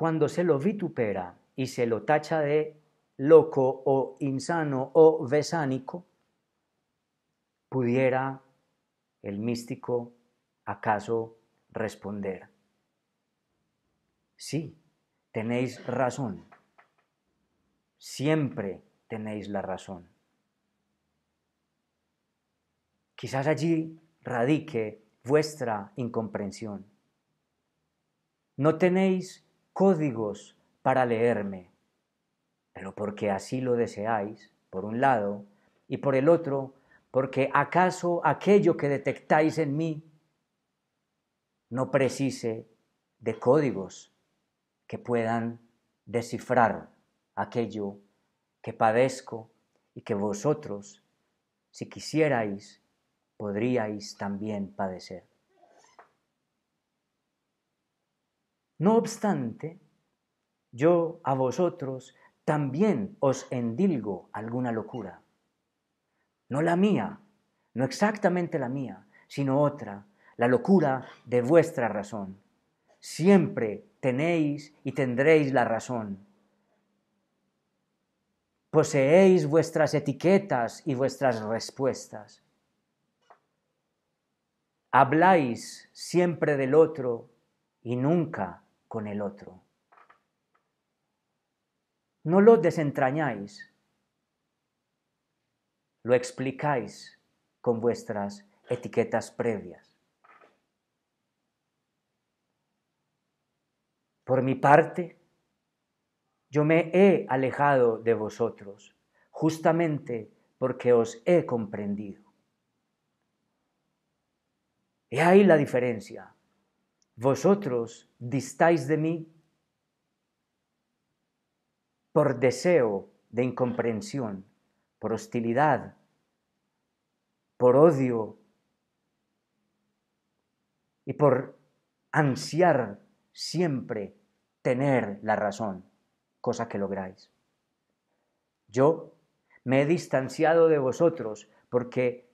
cuando se lo vitupera y se lo tacha de loco o insano o vesánico, pudiera el místico acaso responder, sí, tenéis razón, siempre tenéis la razón. Quizás allí radique vuestra incomprensión. No tenéis códigos para leerme, pero porque así lo deseáis, por un lado, y por el otro, porque acaso aquello que detectáis en mí no precise de códigos que puedan descifrar aquello que padezco y que vosotros, si quisierais, podríais también padecer. No obstante, yo a vosotros también os endilgo alguna locura. No la mía, no exactamente la mía, sino otra, la locura de vuestra razón. Siempre tenéis y tendréis la razón. Poseéis vuestras etiquetas y vuestras respuestas. Habláis siempre del otro y nunca con el otro. No lo desentrañáis, lo explicáis con vuestras etiquetas previas. Por mi parte, yo me he alejado de vosotros justamente porque os he comprendido. Y ahí la diferencia vosotros distáis de mí por deseo de incomprensión, por hostilidad, por odio y por ansiar siempre tener la razón, cosa que lográis. Yo me he distanciado de vosotros porque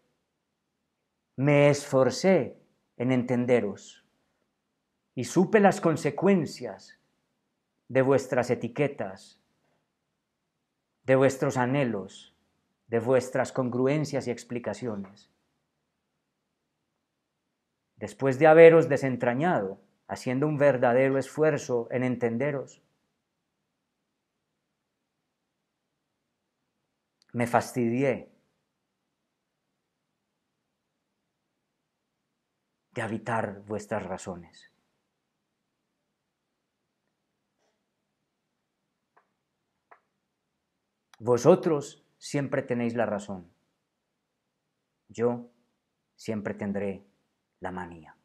me esforcé en entenderos y supe las consecuencias de vuestras etiquetas, de vuestros anhelos, de vuestras congruencias y explicaciones. Después de haberos desentrañado, haciendo un verdadero esfuerzo en entenderos, me fastidié de habitar vuestras razones. Vosotros siempre tenéis la razón. Yo siempre tendré la manía.